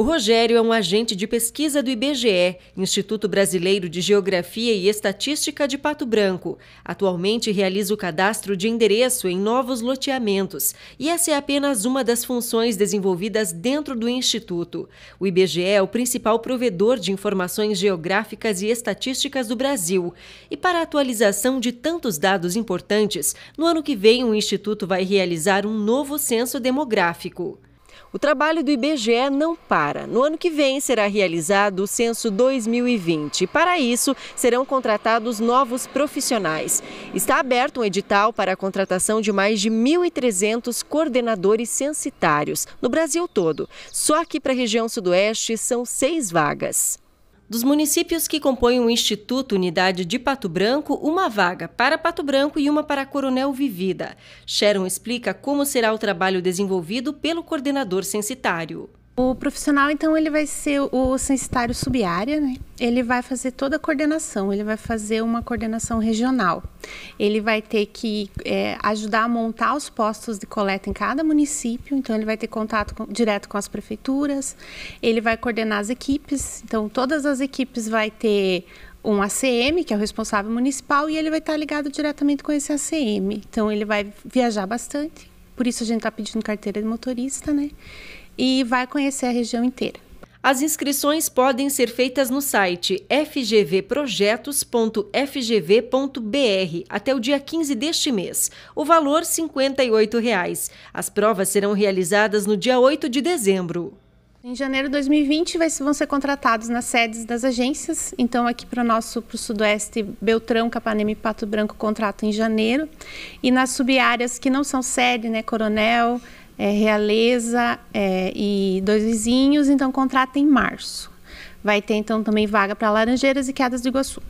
O Rogério é um agente de pesquisa do IBGE, Instituto Brasileiro de Geografia e Estatística de Pato Branco. Atualmente realiza o cadastro de endereço em novos loteamentos, e essa é apenas uma das funções desenvolvidas dentro do Instituto. O IBGE é o principal provedor de informações geográficas e estatísticas do Brasil. E para a atualização de tantos dados importantes, no ano que vem o Instituto vai realizar um novo censo demográfico. O trabalho do IBGE não para. No ano que vem será realizado o censo 2020. Para isso, serão contratados novos profissionais. Está aberto um edital para a contratação de mais de 1.300 coordenadores censitários no Brasil todo. Só aqui para a região Sudoeste são seis vagas. Dos municípios que compõem o Instituto Unidade de Pato Branco, uma vaga para Pato Branco e uma para Coronel Vivida. Sharon explica como será o trabalho desenvolvido pelo coordenador censitário. O profissional, então, ele vai ser o censitário subárea, né? Ele vai fazer toda a coordenação, ele vai fazer uma coordenação regional. Ele vai ter que é, ajudar a montar os postos de coleta em cada município, então ele vai ter contato com, direto com as prefeituras, ele vai coordenar as equipes, então todas as equipes vai ter um ACM, que é o responsável municipal, e ele vai estar ligado diretamente com esse ACM. Então ele vai viajar bastante, por isso a gente está pedindo carteira de motorista, né? e vai conhecer a região inteira. As inscrições podem ser feitas no site fgvprojetos.fgv.br até o dia 15 deste mês. O valor R$ 58,00. As provas serão realizadas no dia 8 de dezembro. Em janeiro de 2020 vai, vão ser contratados nas sedes das agências. Então, aqui para o nosso para o Sudoeste, Beltrão, Capanema e Pato Branco, contrato em janeiro. E nas subáreas que não são sede, né, Coronel, é, realeza é, e dois vizinhos, então contrata em março. Vai ter então também vaga para Laranjeiras e Quedas do Iguaçu.